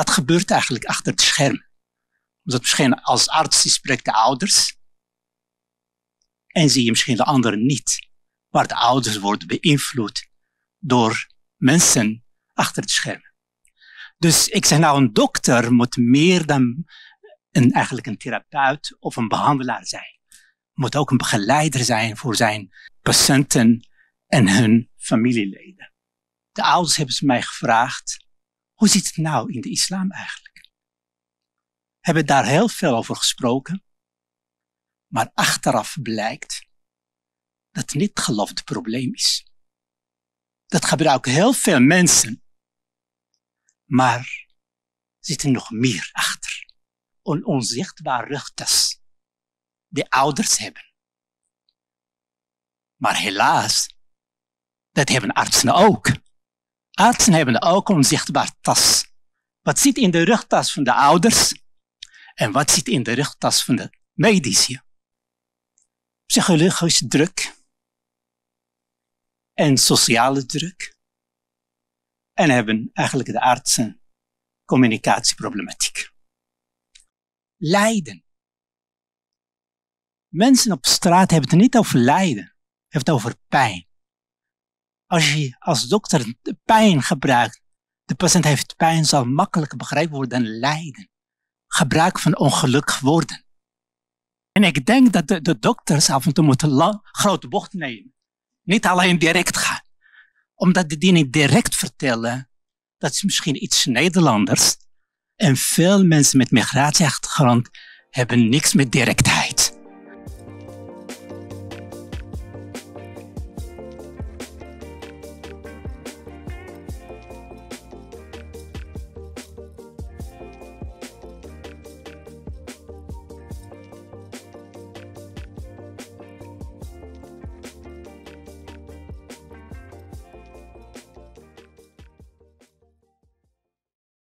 wat gebeurt eigenlijk achter het scherm? Omdat misschien als arts die spreekt de ouders en zie je misschien de anderen niet. Maar de ouders worden beïnvloed door mensen achter het scherm. Dus ik zeg nou, een dokter moet meer dan een, eigenlijk een therapeut of een behandelaar zijn. Moet ook een begeleider zijn voor zijn patiënten en hun familieleden. De ouders hebben ze mij gevraagd hoe zit het nou in de islam eigenlijk? Hebben daar heel veel over gesproken, maar achteraf blijkt dat niet geloof het probleem is. Dat gebruiken heel veel mensen, maar zitten nog meer achter. onzichtbare onzichtbaar die ouders hebben. Maar helaas, dat hebben artsen ook. Artsen hebben ook een zichtbaar tas. Wat zit in de rugtas van de ouders en wat zit in de rugtas van de medici? Psychologische druk en sociale druk. En hebben eigenlijk de artsen communicatieproblematiek. Lijden. Mensen op straat hebben het niet over lijden, hebben het over pijn als je als dokter pijn gebruikt, de patiënt heeft pijn, zal makkelijk begrepen worden en lijden. Gebruik van ongeluk worden. En ik denk dat de, de dokters af en toe moeten lang, grote bocht nemen. Niet alleen direct gaan. Omdat die dingen direct vertellen, dat is misschien iets Nederlanders. En veel mensen met migratieachtergrond hebben niks met directheid.